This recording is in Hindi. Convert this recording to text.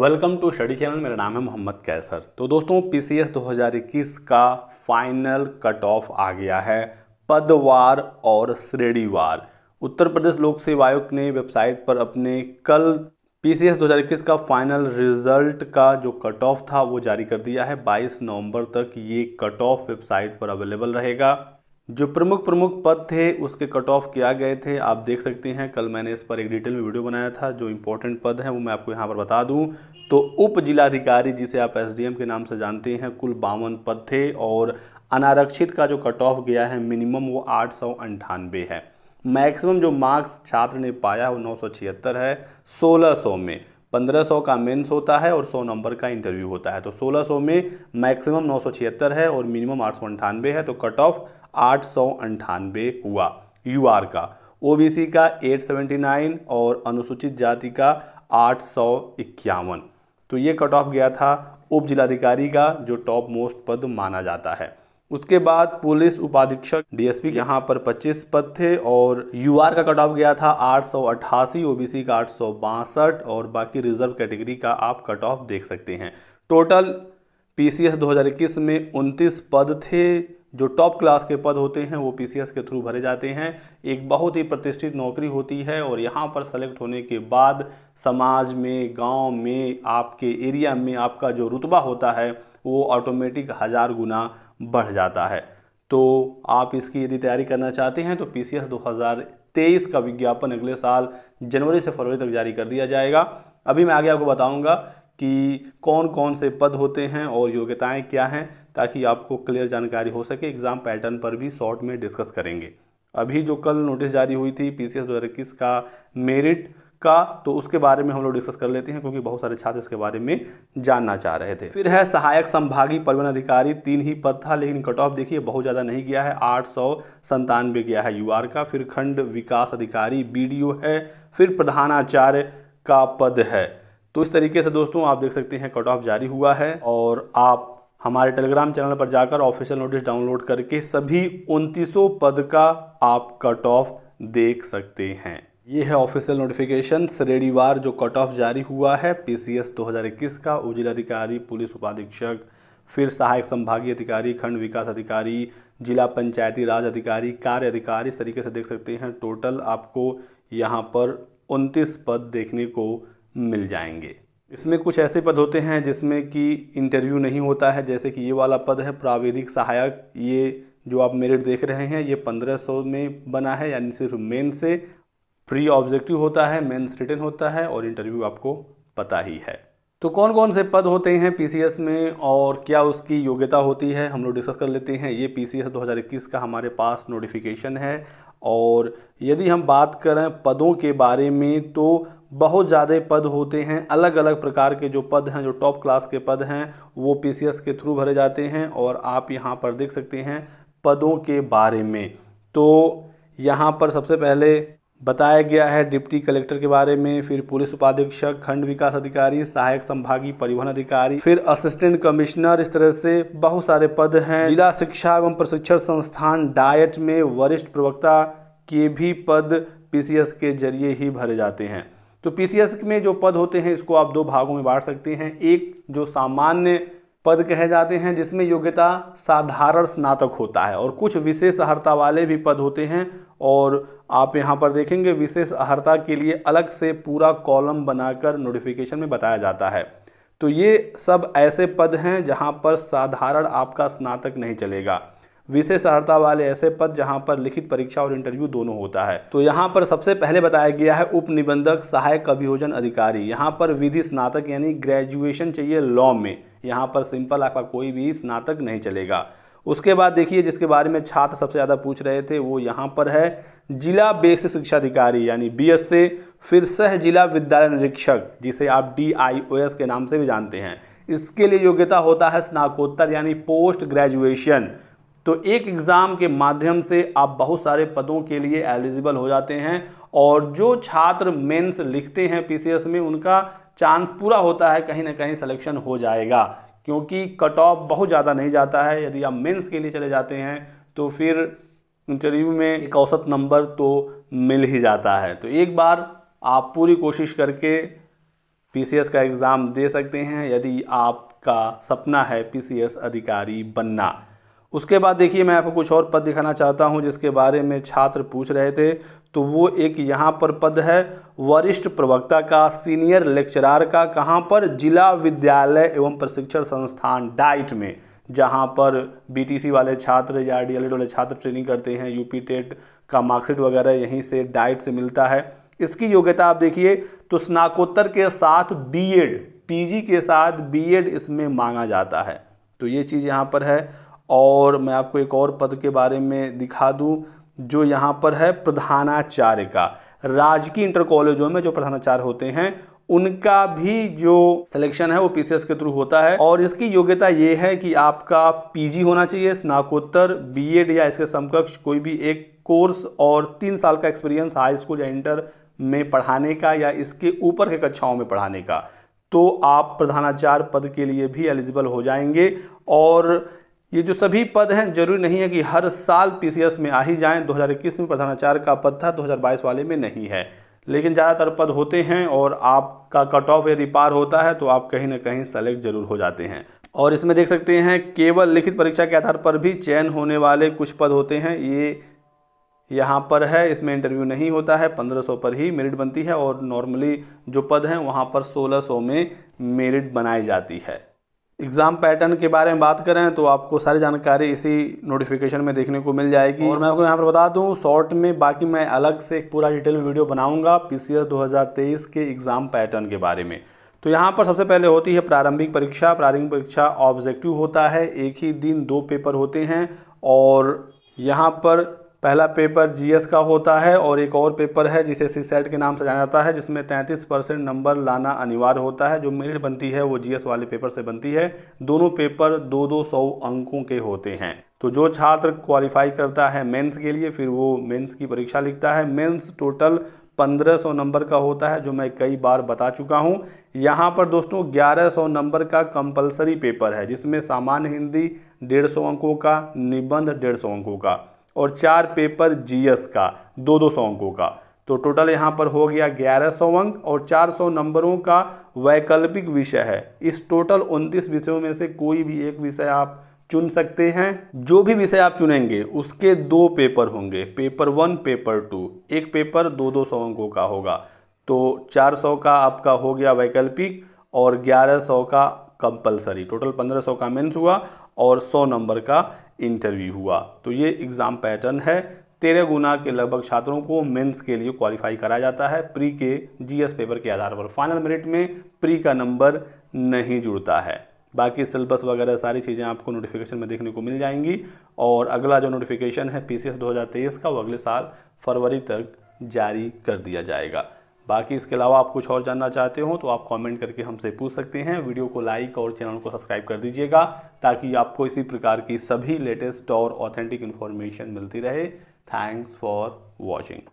वेलकम टू स्टडी चैनल मेरा नाम है मोहम्मद कैसर तो दोस्तों पीसीएस 2021 का फाइनल कट ऑफ आ गया है पदवार और श्रेणीवार उत्तर प्रदेश लोक सेवा आयोग ने वेबसाइट पर अपने कल पीसीएस 2021 का फाइनल रिजल्ट का जो कट ऑफ था वो जारी कर दिया है 22 नवंबर तक ये कट ऑफ वेबसाइट पर अवेलेबल रहेगा जो प्रमुख प्रमुख पद थे उसके कट ऑफ किया गए थे आप देख सकते हैं कल मैंने इस पर एक डिटेल में वीडियो बनाया था जो इम्पोर्टेंट पद हैं वो मैं आपको यहाँ पर बता दूँ तो उप जिलाधिकारी जिसे आप एसडीएम के नाम से जानते हैं कुल बावन पद थे और अनारक्षित का जो कट ऑफ गया है मिनिमम वो आठ सौ अंठानवे है मैक्सिमम जो मार्क्स छात्र ने पाया वो नौ सौ छिहत्तर है सोलह सौ में 1500 का मेंस होता है और 100 नंबर का इंटरव्यू होता है तो 1600 में मैक्सिमम छिहत्तर है और मिनिमम आठ है तो कट ऑफ आठ हुआ यू का सी का 879 और अनुसूचित जाति का आठ तो ये कट ऑफ गया था उप जिलाधिकारी का जो टॉप मोस्ट पद माना जाता है उसके बाद पुलिस उपाधीक्षक डीएसपी यहाँ पर 25 पद थे और यूआर का कट ऑफ गया था आठ ओबीसी का आठ और बाकी रिजर्व कैटेगरी का आप कट ऑफ देख सकते हैं टोटल पीसीएस 2021 में 29 पद थे जो टॉप क्लास के पद होते हैं वो पीसीएस के थ्रू भरे जाते हैं एक बहुत ही प्रतिष्ठित नौकरी होती है और यहाँ पर सेलेक्ट होने के बाद समाज में गाँव में आपके एरिया में आपका जो रुतबा होता है वो ऑटोमेटिक हज़ार गुना बढ़ जाता है तो आप इसकी यदि तैयारी करना चाहते हैं तो पी सी एस दो हज़ार तेईस का विज्ञापन अगले साल जनवरी से फरवरी तक जारी कर दिया जाएगा अभी मैं आगे आपको बताऊँगा कि कौन कौन से पद होते हैं और योग्यताएं क्या हैं ताकि आपको क्लियर जानकारी हो सके एग्ज़ाम पैटर्न पर भी शॉर्ट में डिस्कस करेंगे अभी जो कल नोटिस जारी हुई थी पी सी एस का मेरिट का तो उसके बारे में हम लोग डिस्कस कर लेते हैं क्योंकि बहुत सारे छात्र इसके बारे में जानना चाह रहे थे फिर है सहायक संभागी परिवहन अधिकारी तीन ही पद था लेकिन कट ऑफ देखिए बहुत ज़्यादा नहीं गया है आठ सौ संतानवे गया है यू का फिर खंड विकास अधिकारी बी है फिर प्रधानाचार्य का पद है तो इस तरीके से दोस्तों आप देख सकते हैं कट ऑफ जारी हुआ है और आप हमारे टेलीग्राम चैनल पर जाकर ऑफिशियल नोटिस डाउनलोड करके सभी उनतीसों पद का आप कट ऑफ देख सकते हैं ये है ऑफिशियल नोटिफिकेशन रेडीवार जो कट ऑफ जारी हुआ है पीसीएस 2021 का अधिकारी पुलिस उपाधीक्षक फिर सहायक संभागीय अधिकारी खंड विकास अधिकारी जिला पंचायती राज अधिकारी कार्य अधिकारी इस तरीके से देख सकते हैं टोटल आपको यहाँ पर उनतीस पद देखने को मिल जाएंगे इसमें कुछ ऐसे पद होते हैं जिसमें कि इंटरव्यू नहीं होता है जैसे कि ये वाला पद है प्राविधिक सहायक ये जो आप मेरिट देख रहे हैं ये 1500 में बना है यानी सिर्फ मेन से प्री ऑब्जेक्टिव होता है मेंस रिटर्न होता है और इंटरव्यू आपको पता ही है तो कौन कौन से पद होते हैं पीसीएस में और क्या उसकी योग्यता होती है हम लोग डिस्कस कर लेते हैं ये पीसीएस 2021 का हमारे पास नोटिफिकेशन है और यदि हम बात करें पदों के बारे में तो बहुत ज़्यादा पद होते हैं अलग अलग प्रकार के जो पद हैं जो टॉप क्लास के पद हैं वो पी के थ्रू भरे जाते हैं और आप यहाँ पर देख सकते हैं पदों के बारे में तो यहाँ पर सबसे पहले बताया गया है डिप्टी कलेक्टर के बारे में फिर पुलिस उपाधीक्षक खंड विकास अधिकारी सहायक संभागी परिवहन अधिकारी फिर असिस्टेंट कमिश्नर इस तरह से बहुत सारे पद हैं जिला शिक्षा एवं प्रशिक्षण संस्थान डायट में वरिष्ठ प्रवक्ता के भी पद पीसीएस के जरिए ही भरे जाते हैं तो पीसीएस में जो पद होते हैं इसको आप दो भागों में बांट सकते हैं एक जो सामान्य पद कहे जाते हैं जिसमें योग्यता साधारण स्नातक होता है और कुछ विशेष अर्ता वाले भी पद होते हैं और आप यहाँ पर देखेंगे विशेष अर्हता के लिए अलग से पूरा कॉलम बनाकर नोटिफिकेशन में बताया जाता है तो ये सब ऐसे पद हैं जहाँ पर साधारण आपका स्नातक नहीं चलेगा विशेष अर्हता वाले ऐसे पद जहाँ पर लिखित परीक्षा और इंटरव्यू दोनों होता है तो यहाँ पर सबसे पहले बताया गया है उप निबंधक सहायक अभियोजन अधिकारी यहाँ पर विधि स्नातक यानी ग्रेजुएशन चाहिए लॉ में यहाँ पर सिंपल आपका कोई भी स्नातक नहीं चलेगा उसके बाद देखिए जिसके बारे में छात्र सबसे ज़्यादा पूछ रहे थे वो यहाँ पर है जिला बेस शिक्षा अधिकारी यानी बी एस से फिर सह जिला विद्यालय निरीक्षक जिसे आप डी आई ओ एस के नाम से भी जानते हैं इसके लिए योग्यता होता है स्नाकोत्तर यानी पोस्ट ग्रेजुएशन तो एक एग्ज़ाम के माध्यम से आप बहुत सारे पदों के लिए एलिजिबल हो जाते हैं और जो छात्र मेंस लिखते हैं पीसीएस में उनका चांस पूरा होता है कहीं ना कहीं सिलेक्शन हो जाएगा क्योंकि कट ऑफ बहुत ज़्यादा नहीं जाता है यदि आप मेंस के लिए चले जाते हैं तो फिर इंटरव्यू में एक औसत नंबर तो मिल ही जाता है तो एक बार आप पूरी कोशिश करके पीसीएस का एग्ज़ाम दे सकते हैं यदि आपका सपना है पीसीएस अधिकारी बनना उसके बाद देखिए मैं आपको कुछ और पद दिखाना चाहता हूं जिसके बारे में छात्र पूछ रहे थे तो वो एक यहाँ पर पद है वरिष्ठ प्रवक्ता का सीनियर लेक्चरार का कहाँ पर जिला विद्यालय एवं प्रशिक्षण संस्थान डाइट में जहाँ पर बीटीसी वाले छात्र या डीएलएड e वाले छात्र ट्रेनिंग करते हैं यूपी टेट का मार्कशीट वगैरह यहीं से डाइट से मिलता है इसकी योग्यता आप देखिए तो स्नाकोत्तर के साथ बीएड पीजी के साथ बीएड इसमें मांगा जाता है तो ये चीज़ यहाँ पर है और मैं आपको एक और पद के बारे में दिखा दूँ जो यहाँ पर है प्रधानाचार्य का राजकीय इंटर कॉलेजों में जो प्रधानाचार्य होते हैं उनका भी जो सिलेक्शन है वो पीसीएस के थ्रू होता है और इसकी योग्यता ये है कि आपका पीजी होना चाहिए स्नाकोत्तर बीएड या इसके समकक्ष कोई भी एक कोर्स और तीन साल का एक्सपीरियंस हाई स्कूल या इंटर में पढ़ाने का या इसके ऊपर के कक्षाओं में पढ़ाने का तो आप प्रधानाचार्य पद के लिए भी एलिजिबल हो जाएंगे और ये जो सभी पद हैं जरूरी नहीं है कि हर साल पीसीएस में आ ही जाएं 2021 में प्रधानाचार्य का पद था 2022 वाले में नहीं है लेकिन ज़्यादातर पद होते हैं और आपका कट ऑफ यदि पार होता है तो आप कहीं ना कहीं सेलेक्ट जरूर हो जाते हैं और इसमें देख सकते हैं केवल लिखित परीक्षा के आधार पर भी चयन होने वाले कुछ पद होते हैं ये यहाँ पर है इसमें इंटरव्यू नहीं होता है 1500 पर ही मेरिट बनती है और नॉर्मली जो पद हैं वहाँ पर 1600 में मेरिट बनाई जाती है एग्ज़ाम पैटर्न के बारे में बात करें तो आपको सारी जानकारी इसी नोटिफिकेशन में देखने को मिल जाएगी और मैं आपको यहाँ पर बता दूँ शॉर्ट में बाकी मैं अलग से एक पूरा डिटेल वीडियो बनाऊँगा पी सी के एग्ज़ाम पैटर्न के बारे में तो यहाँ पर सबसे पहले होती है प्रारंभिक परीक्षा प्रारंभिक परीक्षा ऑब्जेक्टिव होता है एक ही दिन दो पेपर होते हैं और यहाँ पर पहला पेपर जीएस का होता है और एक और पेपर है जिसे सी सेट के नाम से जाना जाता है जिसमें 33 परसेंट नंबर लाना अनिवार्य होता है जो मेरिट बनती है वो जीएस वाले पेपर से बनती है दोनों पेपर दो दो सौ अंकों के होते हैं तो जो छात्र क्वालिफाई करता है मेंस के लिए फिर वो मेंस की परीक्षा लिखता है मेन्स टोटल सौ नंबर का होता है जो मैं कई बार बता चुका हूँ यहाँ पर दोस्तों सौ नंबर का कंपलसरी पेपर है जिसमें सामान्य हिंदी सौ अंकों का निबंध सौ अंकों का और चार पेपर जीएस का दो दो सौ अंकों का तो टोटल यहाँ पर हो गया ग्यारह सौ अंक और चार सौ नंबरों का वैकल्पिक विषय है इस टोटल उनतीस विषयों में से कोई भी एक विषय आप चुन सकते हैं जो भी विषय आप चुनेंगे उसके दो पेपर होंगे पेपर वन पेपर टू एक पेपर दो दो सौ अंकों का होगा तो चार सौ का आपका हो गया वैकल्पिक और ग्यारह सौ का कंपलसरी टोटल पंद्रह सौ का मेंस हुआ और सौ नंबर का इंटरव्यू हुआ तो ये एग्ज़ाम पैटर्न है तेरह गुना के लगभग छात्रों को मेंस के लिए क्वालिफाई कराया जाता है प्री के जीएस पेपर के आधार पर फाइनल मेरिट में प्री का नंबर नहीं जुड़ता है बाकी सिलेबस वगैरह सारी चीज़ें आपको नोटिफिकेशन में देखने को मिल जाएंगी और अगला जो नोटिफिकेशन है पीसीएस 2023 का वो अगले साल फरवरी तक जारी कर दिया जाएगा बाकी इसके अलावा आप कुछ और जानना चाहते हो तो आप कमेंट करके हमसे पूछ सकते हैं वीडियो को लाइक और चैनल को सब्सक्राइब कर दीजिएगा ताकि आपको इसी प्रकार की सभी लेटेस्ट और ऑथेंटिक इन्फॉर्मेशन मिलती रहे थैंक्स फॉर वॉचिंग